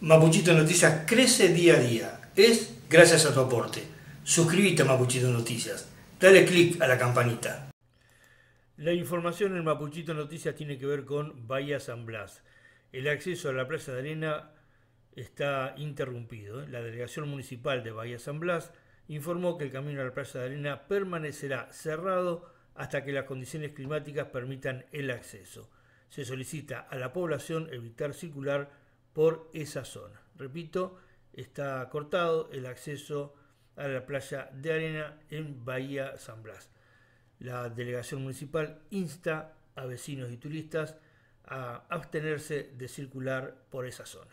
Mapuchito Noticias crece día a día. Es gracias a tu aporte. Suscríbete a Mapuchito Noticias. Dale click a la campanita. La información en Mapuchito Noticias tiene que ver con Bahía San Blas. El acceso a la Plaza de Arena está interrumpido. La delegación municipal de Bahía San Blas informó que el camino a la Plaza de Arena permanecerá cerrado hasta que las condiciones climáticas permitan el acceso. Se solicita a la población evitar circular por esa zona. Repito, está cortado el acceso a la playa de arena en Bahía San Blas. La delegación municipal insta a vecinos y turistas a abstenerse de circular por esa zona.